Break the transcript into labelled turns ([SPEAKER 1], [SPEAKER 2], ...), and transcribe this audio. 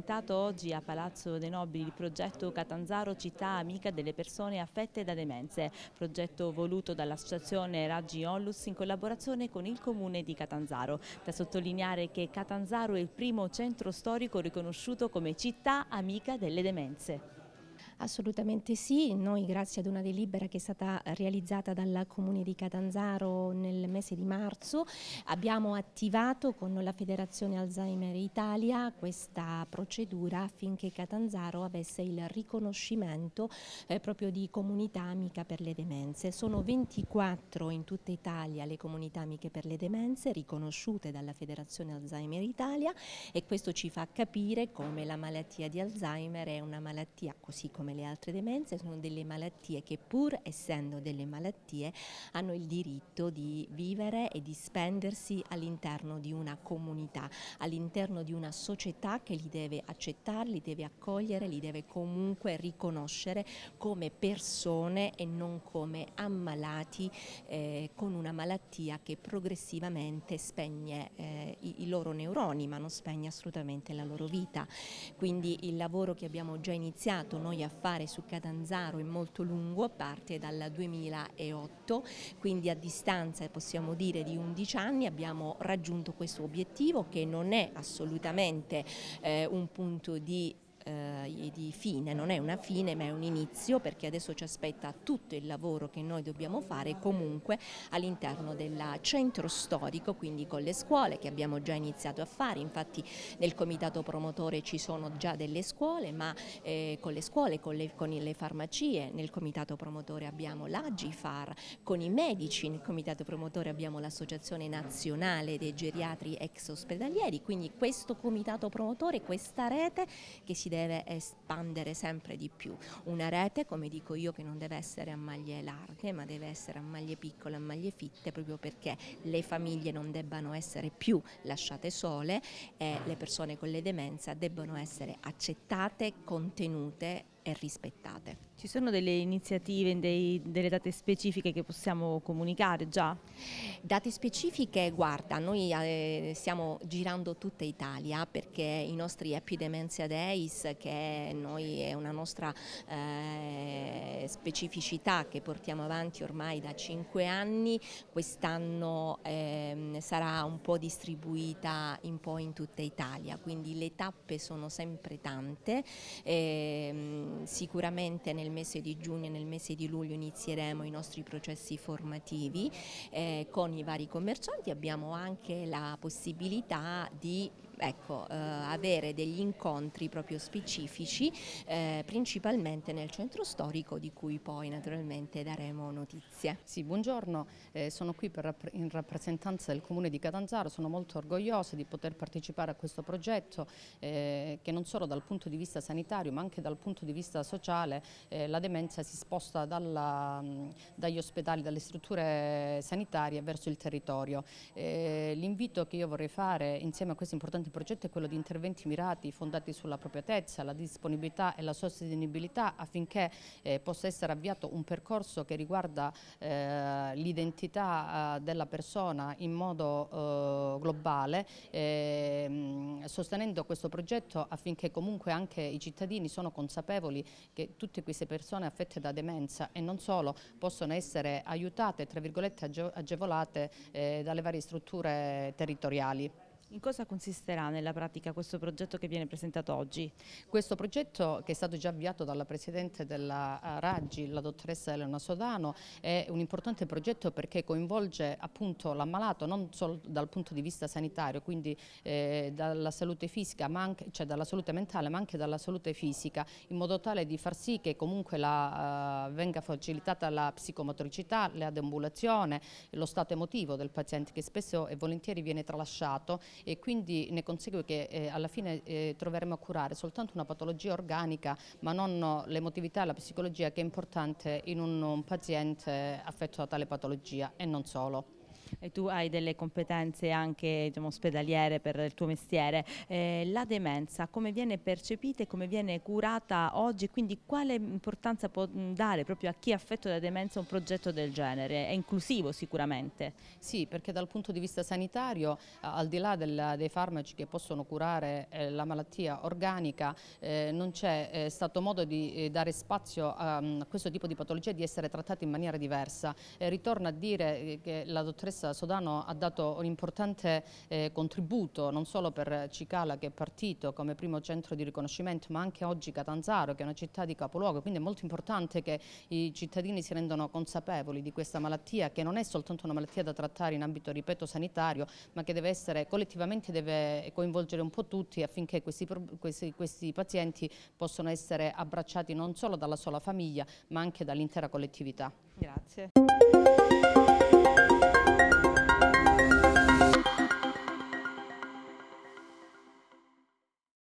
[SPEAKER 1] presentato oggi a Palazzo dei Nobili il progetto Catanzaro città amica delle persone affette da demenze, progetto voluto dall'associazione Raggi Onlus in collaborazione con il comune di Catanzaro. Da sottolineare che Catanzaro è il primo centro storico riconosciuto come città
[SPEAKER 2] amica delle demenze. Assolutamente sì, noi grazie ad una delibera che è stata realizzata dal Comune di Catanzaro nel mese di marzo abbiamo attivato con la Federazione Alzheimer Italia questa procedura affinché Catanzaro avesse il riconoscimento eh, proprio di comunità amica per le demenze. Sono 24 in tutta Italia le comunità amiche per le demenze riconosciute dalla Federazione Alzheimer Italia e questo ci fa capire come la malattia di Alzheimer è una malattia così come come le altre demenze sono delle malattie che pur essendo delle malattie hanno il diritto di vivere e di spendersi all'interno di una comunità, all'interno di una società che li deve accettare, li deve accogliere, li deve comunque riconoscere come persone e non come ammalati eh, con una malattia che progressivamente spegne eh, i, i loro neuroni ma non spegne assolutamente la loro vita. Quindi il lavoro che abbiamo già iniziato noi a fare fare su Catanzaro è molto lungo, parte dal 2008, quindi a distanza possiamo dire di 11 anni abbiamo raggiunto questo obiettivo che non è assolutamente eh, un punto di eh, di fine, non è una fine ma è un inizio perché adesso ci aspetta tutto il lavoro che noi dobbiamo fare comunque all'interno del centro storico, quindi con le scuole che abbiamo già iniziato a fare, infatti nel comitato promotore ci sono già delle scuole ma eh, con le scuole, con le, con le farmacie, nel comitato promotore abbiamo l'Agifar, con i medici, nel comitato promotore abbiamo l'Associazione Nazionale dei Geriatri Ex Ospedalieri, quindi questo comitato promotore, questa rete che si deve espandere sempre di più. Una rete, come dico io, che non deve essere a maglie larghe, ma deve essere a maglie piccole, a maglie fitte, proprio perché le famiglie non debbano essere più lasciate sole e le persone con le demenze debbano essere accettate, contenute e rispettate.
[SPEAKER 1] Ci sono delle iniziative, dei, delle
[SPEAKER 2] date specifiche che possiamo comunicare già? Date specifiche, guarda, noi eh, stiamo girando tutta Italia perché i nostri Happy Dementia Days, che noi è una nostra eh, specificità che portiamo avanti ormai da 5 anni, quest'anno eh, sarà un po' distribuita un po' in tutta Italia, quindi le tappe sono sempre tante. Eh, Mm, sicuramente nel mese di giugno e nel mese di luglio inizieremo i nostri processi formativi eh, con i vari commercianti, abbiamo anche la possibilità di ecco, eh, avere degli incontri proprio specifici eh, principalmente nel centro storico di cui poi naturalmente daremo notizie. Sì, buongiorno, eh, sono qui rapp in rappresentanza del Comune di Catanzaro,
[SPEAKER 3] sono molto orgogliosa di poter partecipare a questo progetto eh, che non solo dal punto di vista sanitario ma anche dal punto di vista sociale eh, la demenza si sposta dalla, dagli ospedali, dalle strutture sanitarie verso il territorio. Eh, l'invito che io vorrei fare insieme a questo importante il progetto è quello di interventi mirati fondati sulla sull'appropriatezza, la disponibilità e la sostenibilità affinché eh, possa essere avviato un percorso che riguarda eh, l'identità eh, della persona in modo eh, globale, ehm, sostenendo questo progetto affinché comunque anche i cittadini sono consapevoli che tutte queste persone affette da demenza e non solo possono essere aiutate, tra virgolette agevolate eh, dalle varie strutture territoriali. In cosa consisterà nella pratica questo progetto che viene presentato oggi? Questo progetto che è stato già avviato dalla Presidente della eh, Raggi, la dottoressa Elena Sodano, è un importante progetto perché coinvolge appunto l'ammalato non solo dal punto di vista sanitario, quindi eh, dalla salute fisica, ma anche, cioè dalla salute mentale, ma anche dalla salute fisica, in modo tale di far sì che comunque la, uh, venga facilitata la psicomotricità, la deambulazione, lo stato emotivo del paziente che spesso e volentieri viene tralasciato e quindi ne consegue che eh, alla fine eh, troveremo a curare soltanto una patologia organica ma non l'emotività e la psicologia che è importante in un, un paziente
[SPEAKER 1] eh, affetto da tale patologia e non solo. E tu hai delle competenze anche diciamo, ospedaliere per il tuo mestiere. Eh, la demenza come viene percepita e come viene curata oggi? Quindi quale importanza può mm, dare proprio a chi è affetto da demenza un progetto del genere? È inclusivo sicuramente. Sì, perché dal punto di vista sanitario,
[SPEAKER 3] al di là del, dei farmaci che possono curare eh, la malattia organica, eh, non c'è eh, stato modo di eh, dare spazio a, mm, a questo tipo di patologie di essere trattati in maniera diversa. Eh, ritorno a dire che la dottoressa eh, Sodano ha dato un importante eh, contributo non solo per Cicala che è partito come primo centro di riconoscimento ma anche oggi Catanzaro che è una città di capoluogo quindi è molto importante che i cittadini si rendano consapevoli di questa malattia che non è soltanto una malattia da trattare in ambito ripeto sanitario ma che deve essere collettivamente deve coinvolgere un po' tutti affinché questi, questi, questi pazienti possano essere abbracciati non solo dalla sola famiglia ma anche dall'intera collettività. Grazie.